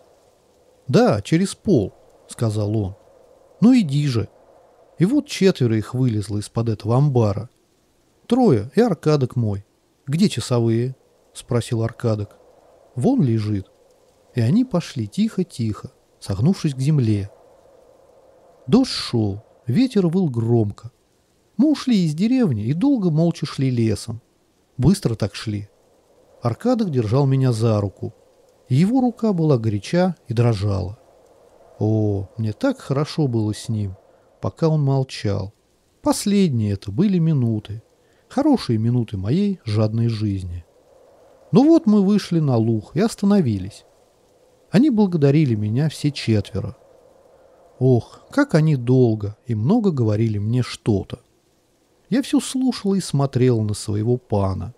Да, через пол, сказал он. Ну иди же. И вот четверо их вылезло из-под этого амбара. Трое и Аркадок мой. Где часовые? Спросил Аркадок. Вон лежит. И они пошли тихо-тихо, согнувшись к земле. Дождь шел, ветер выл громко. Мы ушли из деревни и долго молча шли лесом. Быстро так шли. Аркадок держал меня за руку. Его рука была горяча и дрожала. О, мне так хорошо было с ним, пока он молчал. Последние это были минуты. Хорошие минуты моей жадной жизни. Ну вот мы вышли на луг и остановились. Они благодарили меня все четверо. Ох, как они долго и много говорили мне что-то я все слушала и смотрел на своего пана.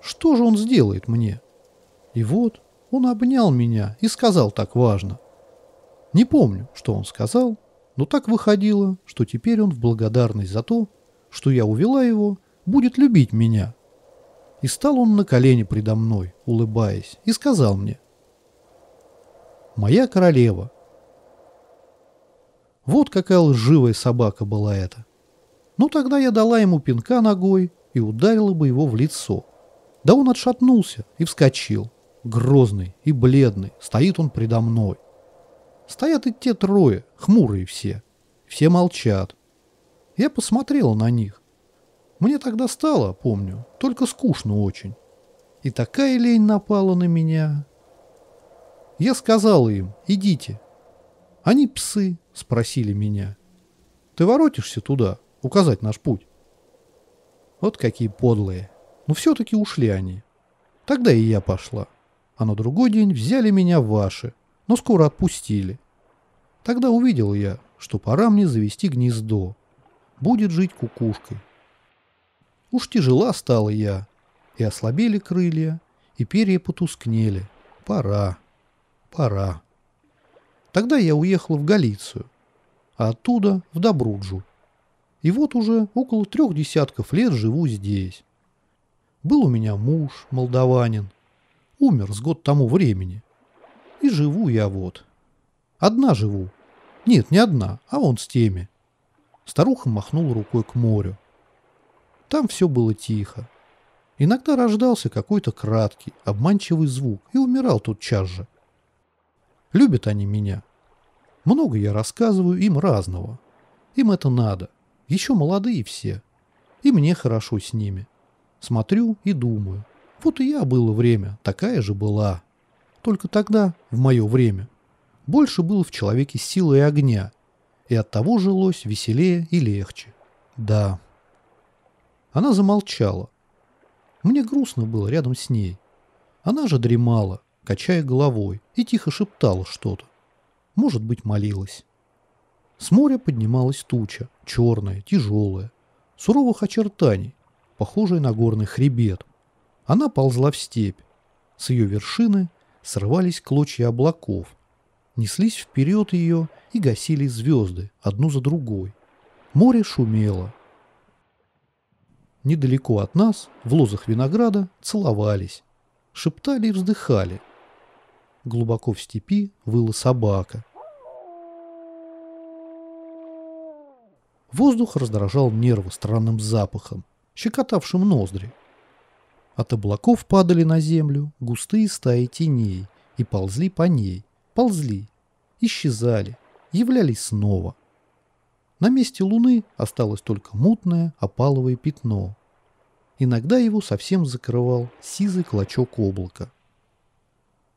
Что же он сделает мне? И вот он обнял меня и сказал так важно. Не помню, что он сказал, но так выходило, что теперь он в благодарность за то, что я увела его, будет любить меня. И стал он на колени предо мной, улыбаясь, и сказал мне. «Моя королева». Вот какая лживая собака была эта. Ну тогда я дала ему пинка ногой и ударила бы его в лицо. Да он отшатнулся и вскочил. Грозный и бледный, стоит он предо мной. Стоят и те трое, хмурые все. Все молчат. Я посмотрела на них. Мне тогда стало, помню, только скучно очень. И такая лень напала на меня. Я сказала им, идите. Они псы, спросили меня. Ты воротишься туда? указать наш путь. Вот какие подлые. Но все-таки ушли они. Тогда и я пошла. А на другой день взяли меня ваши, но скоро отпустили. Тогда увидел я, что пора мне завести гнездо. Будет жить кукушкой. Уж тяжела стала я. И ослабели крылья, и перья потускнели. Пора, пора. Тогда я уехала в Галицию, а оттуда в Добруджу. И вот уже около трех десятков лет живу здесь. Был у меня муж, молдаванин. Умер с год тому времени. И живу я вот. Одна живу. Нет, не одна, а он с теми. Старуха махнула рукой к морю. Там все было тихо. Иногда рождался какой-то краткий, обманчивый звук и умирал тотчас же. Любят они меня. Много я рассказываю им разного. Им это надо. Еще молодые все. И мне хорошо с ними. Смотрю и думаю. Вот и я было время, такая же была. Только тогда, в мое время, больше было в человеке силы и огня, и от того жилось веселее и легче. Да. Она замолчала. Мне грустно было рядом с ней. Она же дремала, качая головой, и тихо шептала что-то. Может быть, молилась. С моря поднималась туча, черная, тяжелая, суровых очертаний, похожая на горный хребет. Она ползла в степь. С ее вершины срывались клочья облаков. Неслись вперед ее и гасили звезды, одну за другой. Море шумело. Недалеко от нас, в лозах винограда, целовались. Шептали и вздыхали. Глубоко в степи выла собака. Воздух раздражал нервы странным запахом, щекотавшим ноздри. От облаков падали на землю густые стаи теней и ползли по ней, ползли, исчезали, являлись снова. На месте луны осталось только мутное опаловое пятно. Иногда его совсем закрывал сизый клочок облака.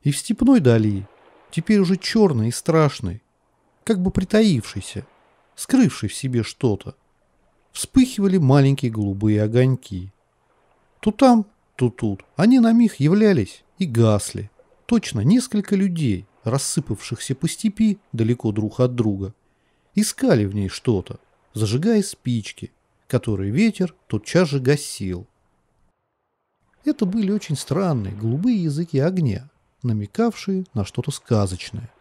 И в степной дали, теперь уже черный и страшный, как бы притаившийся, скрывший в себе что-то, вспыхивали маленькие голубые огоньки. То там, то тут они на миг являлись и гасли. Точно несколько людей, рассыпавшихся по степи далеко друг от друга, искали в ней что-то, зажигая спички, которые ветер тотчас же гасил. Это были очень странные голубые языки огня, намекавшие на что-то сказочное.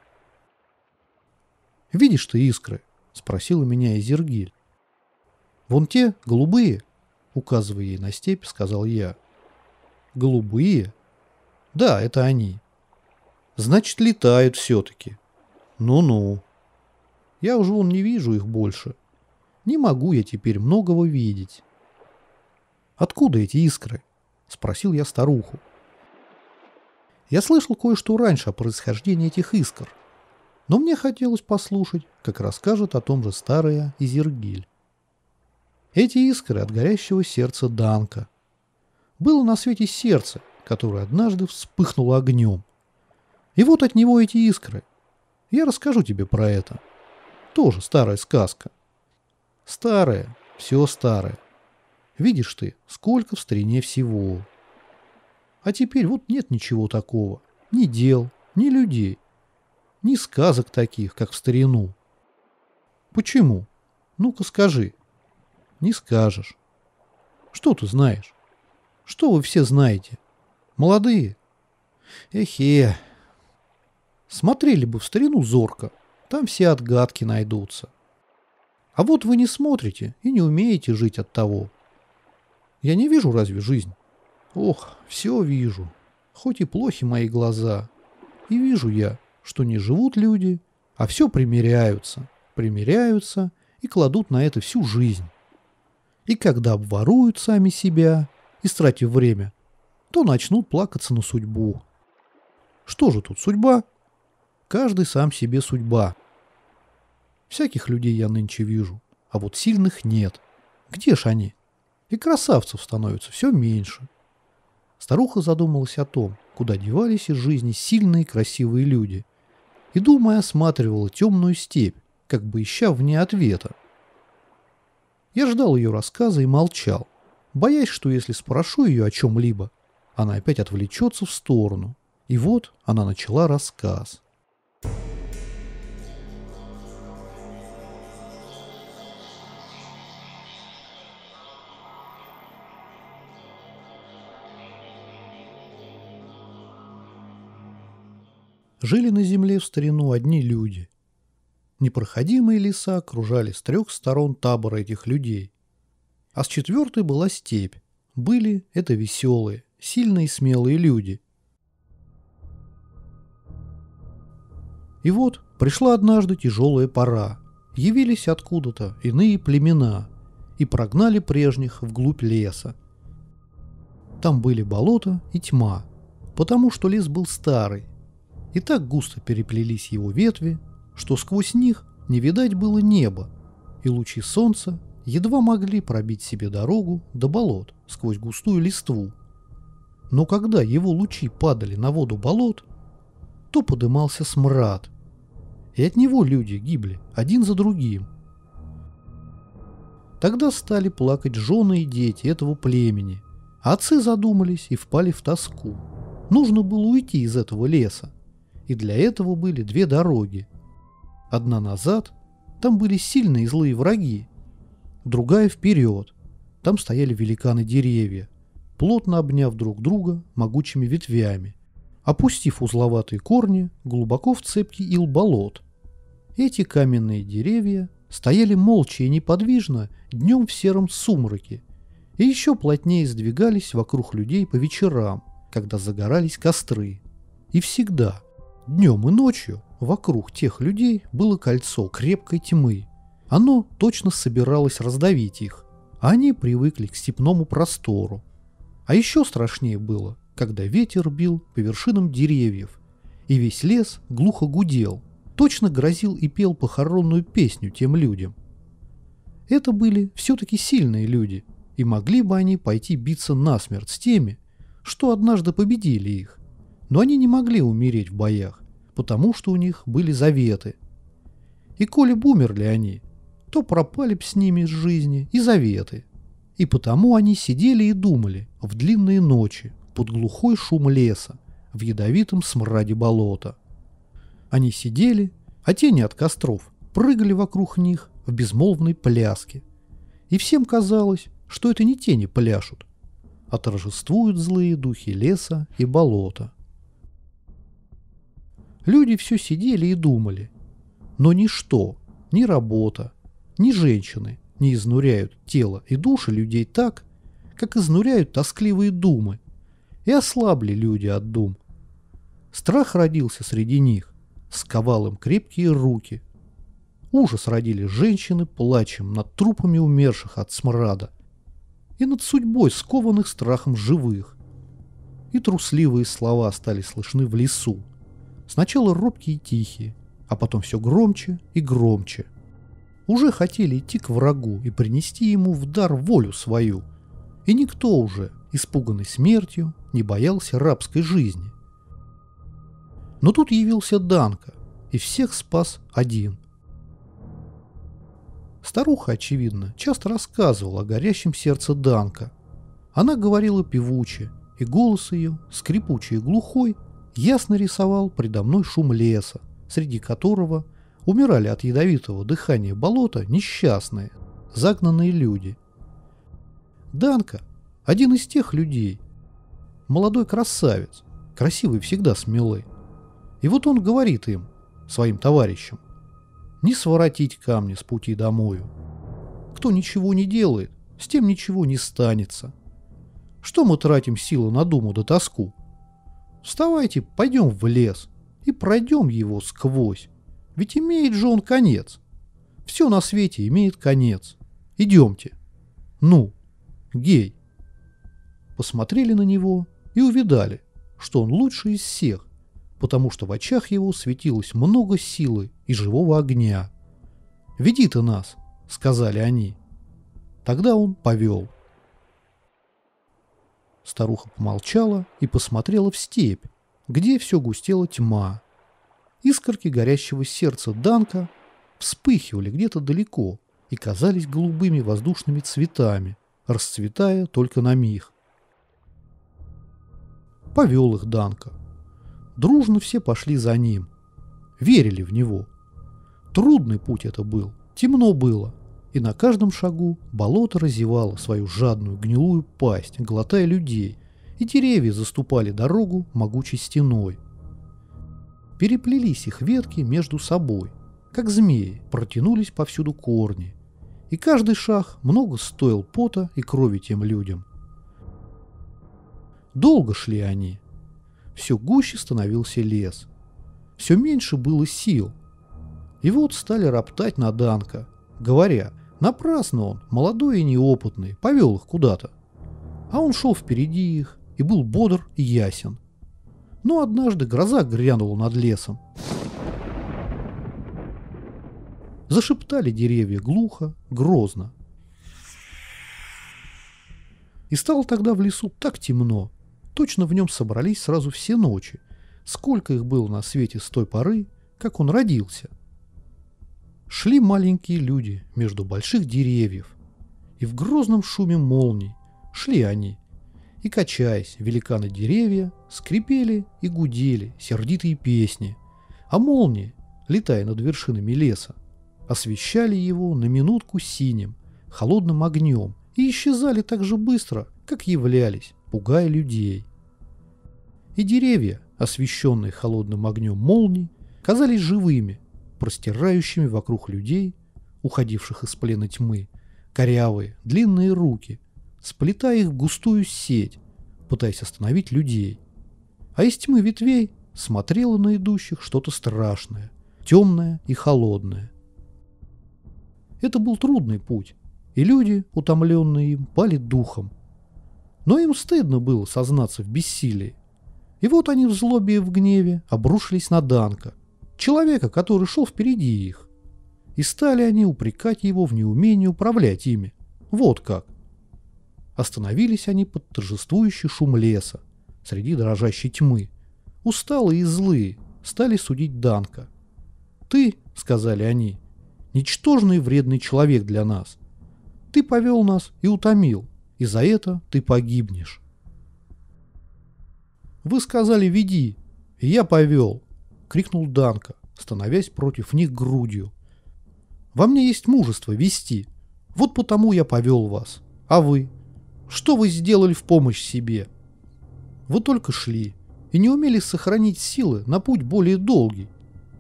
«Видишь ты искры?» – спросила меня Изергиль. «Вон те, голубые», – указывая ей на степь, сказал я. «Голубые?» «Да, это они». «Значит, летают все-таки». «Ну-ну». «Я уже вон не вижу их больше. Не могу я теперь многого видеть». «Откуда эти искры?» – спросил я старуху. Я слышал кое-что раньше о происхождении этих искр но мне хотелось послушать, как расскажут о том же старая Изергиль. Эти искры от горящего сердца Данка. Было на свете сердце, которое однажды вспыхнуло огнем. И вот от него эти искры. Я расскажу тебе про это. Тоже старая сказка. Старая, все старое. Видишь ты, сколько в старине всего. А теперь вот нет ничего такого. Ни дел, ни людей ни сказок таких, как в старину. Почему? Ну-ка скажи. Не скажешь. Что ты знаешь? Что вы все знаете? Молодые? Эхе. Смотрели бы в старину зорко, там все отгадки найдутся. А вот вы не смотрите и не умеете жить от того. Я не вижу разве жизнь? Ох, все вижу. Хоть и плохи мои глаза. И вижу я, что не живут люди, а все примиряются, примиряются и кладут на это всю жизнь. И когда обворуют сами себя, истратив время, то начнут плакаться на судьбу. Что же тут судьба? Каждый сам себе судьба. Всяких людей я нынче вижу, а вот сильных нет. Где ж они? И красавцев становится все меньше. Старуха задумалась о том, куда девались из жизни сильные красивые люди и, думая, осматривала темную степь, как бы ища вне ответа. Я ждал ее рассказа и молчал, боясь, что если спрошу ее о чем-либо, она опять отвлечется в сторону. И вот она начала рассказ. жили на земле в старину одни люди. Непроходимые леса окружали с трех сторон табора этих людей. А с четвертой была степь. Были это веселые, сильные и смелые люди. И вот пришла однажды тяжелая пора. Явились откуда-то иные племена и прогнали прежних вглубь леса. Там были болота и тьма, потому что лес был старый и так густо переплелись его ветви, что сквозь них не видать было неба, и лучи солнца едва могли пробить себе дорогу до болот сквозь густую листву. Но когда его лучи падали на воду болот, то подымался смрад, и от него люди гибли один за другим. Тогда стали плакать жены и дети этого племени, отцы задумались и впали в тоску. Нужно было уйти из этого леса, и для этого были две дороги. Одна назад, там были сильные злые враги, другая вперед, там стояли великаны-деревья, плотно обняв друг друга могучими ветвями, опустив узловатые корни глубоко в цепки ил болот. Эти каменные деревья стояли молча и неподвижно днем в сером сумраке и еще плотнее сдвигались вокруг людей по вечерам, когда загорались костры. И всегда – Днем и ночью вокруг тех людей было кольцо крепкой тьмы. Оно точно собиралось раздавить их, а они привыкли к степному простору. А еще страшнее было, когда ветер бил по вершинам деревьев, и весь лес глухо гудел, точно грозил и пел похоронную песню тем людям. Это были все-таки сильные люди, и могли бы они пойти биться насмерть с теми, что однажды победили их но они не могли умереть в боях, потому что у них были заветы. И коли бы умерли они, то пропали б с ними из жизни и заветы. И потому они сидели и думали в длинные ночи под глухой шум леса, в ядовитом смраде болота. Они сидели, а тени от костров прыгали вокруг них в безмолвной пляске. И всем казалось, что это не тени пляшут, а торжествуют злые духи леса и болота – Люди все сидели и думали. Но ничто, ни работа, ни женщины не изнуряют тело и души людей так, как изнуряют тоскливые думы. И ослабли люди от дум. Страх родился среди них, сковал им крепкие руки. Ужас родили женщины плачем над трупами умерших от смрада и над судьбой скованных страхом живых. И трусливые слова стали слышны в лесу, Сначала робкие и тихие, а потом все громче и громче. Уже хотели идти к врагу и принести ему в дар волю свою. И никто уже, испуганный смертью, не боялся рабской жизни. Но тут явился Данка, и всех спас один. Старуха, очевидно, часто рассказывала о горящем сердце Данка. Она говорила певуче, и голос ее, скрипучий и глухой, ясно рисовал предо мной шум леса, среди которого умирали от ядовитого дыхания болота несчастные, загнанные люди. Данка – один из тех людей. Молодой красавец, красивый всегда смелый. И вот он говорит им, своим товарищам, не своротить камни с пути домою. Кто ничего не делает, с тем ничего не станется. Что мы тратим силы на думу да тоску? Вставайте, пойдем в лес и пройдем его сквозь. Ведь имеет же он конец. Все на свете имеет конец. Идемте. Ну, гей. Посмотрели на него и увидали, что он лучший из всех, потому что в очах его светилось много силы и живого огня. «Веди ты нас», — сказали они. Тогда он повел. Старуха помолчала и посмотрела в степь, где все густела тьма. Искорки горящего сердца Данка вспыхивали где-то далеко и казались голубыми воздушными цветами, расцветая только на миг. Повел их Данка. Дружно все пошли за ним. Верили в него. Трудный путь это был, темно было, и на каждом шагу болото разевало свою жадную гнилую пасть, глотая людей, и деревья заступали дорогу могучей стеной. Переплелись их ветки между собой, как змеи, протянулись повсюду корни. И каждый шаг много стоил пота и крови тем людям. Долго шли они. Все гуще становился лес. Все меньше было сил. И вот стали роптать на Данка, говоря, Напрасно он, молодой и неопытный, повел их куда-то. А он шел впереди их и был бодр и ясен. Но однажды гроза грянула над лесом. Зашептали деревья глухо, грозно. И стало тогда в лесу так темно. Точно в нем собрались сразу все ночи. Сколько их было на свете с той поры, как он родился – шли маленькие люди между больших деревьев, и в грозном шуме молний шли они, и, качаясь, великаны деревья скрипели и гудели сердитые песни, а молнии, летая над вершинами леса, освещали его на минутку синим, холодным огнем и исчезали так же быстро, как являлись, пугая людей. И деревья, освещенные холодным огнем молний, казались живыми простирающими вокруг людей, уходивших из плена тьмы, корявые, длинные руки, сплетая их в густую сеть, пытаясь остановить людей. А из тьмы ветвей смотрело на идущих что-то страшное, темное и холодное. Это был трудный путь, и люди, утомленные им, пали духом. Но им стыдно было сознаться в бессилии. И вот они в злобе и в гневе обрушились на Данка, человека, который шел впереди их. И стали они упрекать его в неумении управлять ими. Вот как. Остановились они под торжествующий шум леса, среди дрожащей тьмы. Усталые и злые стали судить Данка. «Ты, — сказали они, — ничтожный и вредный человек для нас. Ты повел нас и утомил, и за это ты погибнешь. Вы сказали «веди», и я повел, крикнул Данка, становясь против них грудью. «Во мне есть мужество вести. Вот потому я повел вас. А вы? Что вы сделали в помощь себе? Вы только шли и не умели сохранить силы на путь более долгий.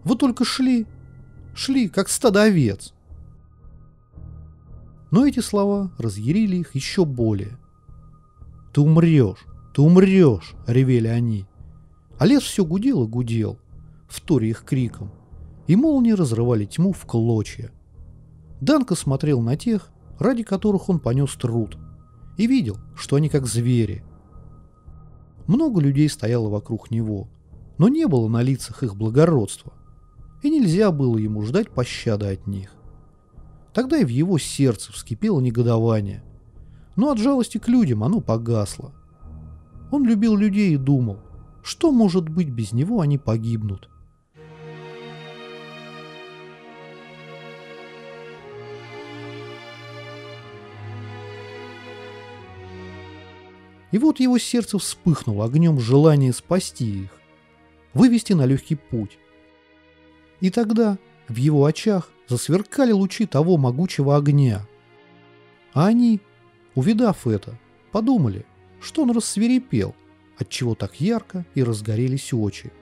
Вы только шли, шли, как стадо овец». Но эти слова разъярили их еще более. «Ты умрешь! Ты умрешь!» — ревели они. А лес все гудел и гудел вторя их криком, и молнии разрывали тьму в клочья. Данка смотрел на тех, ради которых он понес труд, и видел, что они как звери. Много людей стояло вокруг него, но не было на лицах их благородства, и нельзя было ему ждать пощады от них. Тогда и в его сердце вскипело негодование, но от жалости к людям оно погасло. Он любил людей и думал, что может быть без него они погибнут. И вот его сердце вспыхнуло огнем желания спасти их, вывести на легкий путь. И тогда в его очах засверкали лучи того могучего огня. А они, увидав это, подумали, что он рассверепел, отчего так ярко и разгорелись очи.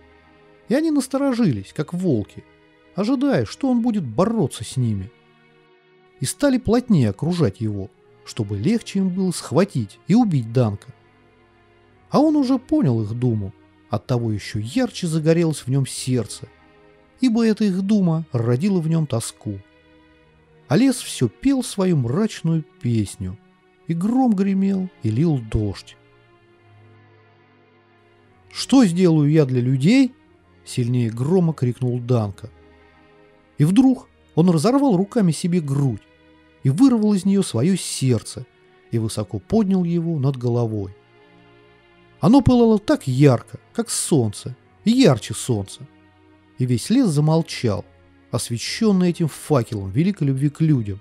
И они насторожились, как волки, ожидая, что он будет бороться с ними. И стали плотнее окружать его, чтобы легче им было схватить и убить Данка а он уже понял их думу, оттого еще ярче загорелось в нем сердце, ибо эта их дума родила в нем тоску. А лес все пел свою мрачную песню, и гром гремел, и лил дождь. «Что сделаю я для людей?» — сильнее грома крикнул Данка. И вдруг он разорвал руками себе грудь и вырвал из нее свое сердце и высоко поднял его над головой. Оно пылало так ярко, как солнце, и ярче солнца. И весь лес замолчал, освещенный этим факелом великой любви к людям.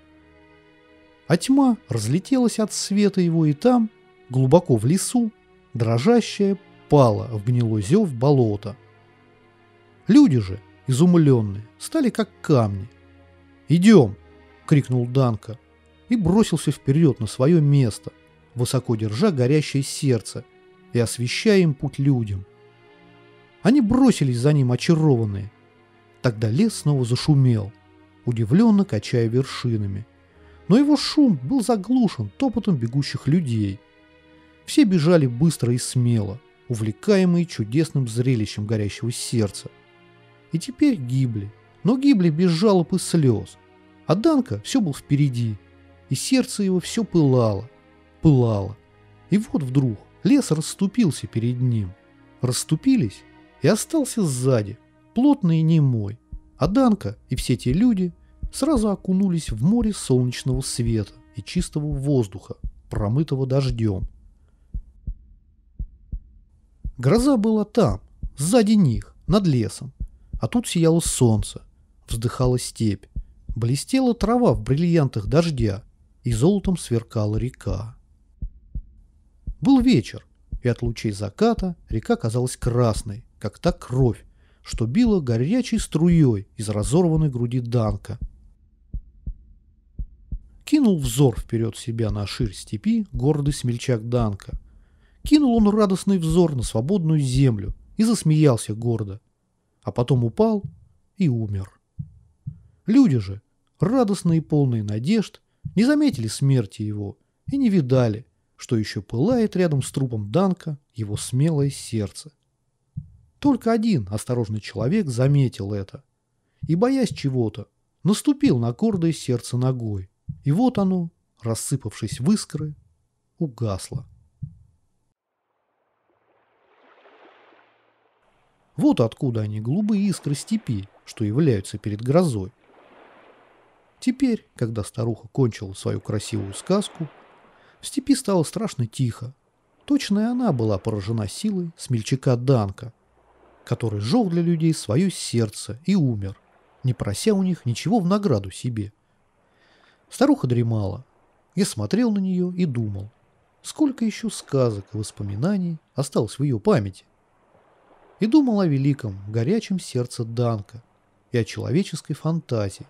А тьма разлетелась от света его и там, глубоко в лесу, дрожащая пала в гнилой зев болото. Люди же, изумленные, стали как камни. «Идем!» – крикнул Данка и бросился вперед на свое место, высоко держа горящее сердце – и освещая им путь людям. Они бросились за ним очарованные. Тогда лес снова зашумел, удивленно качая вершинами. Но его шум был заглушен топотом бегущих людей. Все бежали быстро и смело, увлекаемые чудесным зрелищем горящего сердца. И теперь гибли, но гибли без жалоб и слез. А Данка все был впереди, и сердце его все пылало, пылало. И вот вдруг Лес расступился перед ним. Расступились и остался сзади, плотный и немой. А Данка и все те люди сразу окунулись в море солнечного света и чистого воздуха, промытого дождем. Гроза была там, сзади них, над лесом. А тут сияло солнце, вздыхала степь, блестела трава в бриллиантах дождя, и золотом сверкала река. Был вечер, и от лучей заката река казалась красной, как та кровь, что била горячей струей из разорванной груди Данка. Кинул взор вперед себя на ширь степи гордый смельчак Данка. Кинул он радостный взор на свободную землю и засмеялся гордо, а потом упал и умер. Люди же, радостные и полные надежд, не заметили смерти его и не видали, что еще пылает рядом с трупом Данка его смелое сердце. Только один осторожный человек заметил это. И, боясь чего-то, наступил на гордое сердце ногой. И вот оно, рассыпавшись в искры, угасло. Вот откуда они голубые искры степи, что являются перед грозой. Теперь, когда старуха кончила свою красивую сказку, в степи стало страшно тихо. Точно и она была поражена силой смельчака Данка, который жег для людей свое сердце и умер, не прося у них ничего в награду себе. Старуха дремала. Я смотрел на нее и думал, сколько еще сказок и воспоминаний осталось в ее памяти. И думал о великом, горячем сердце Данка и о человеческой фантазии,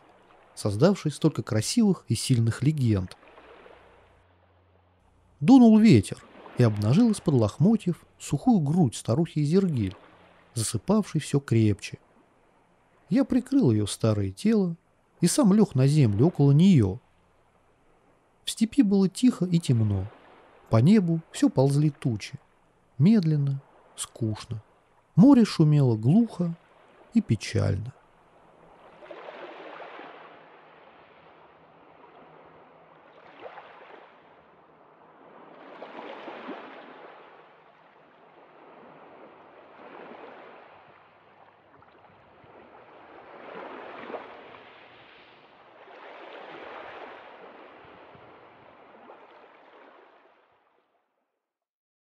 создавшей столько красивых и сильных легенд – Дунул ветер и обнажил из-под лохмотьев сухую грудь старухи Изергиль, засыпавшей все крепче. Я прикрыл ее старое тело и сам лег на землю около нее. В степи было тихо и темно. По небу все ползли тучи. Медленно, скучно. Море шумело глухо и печально.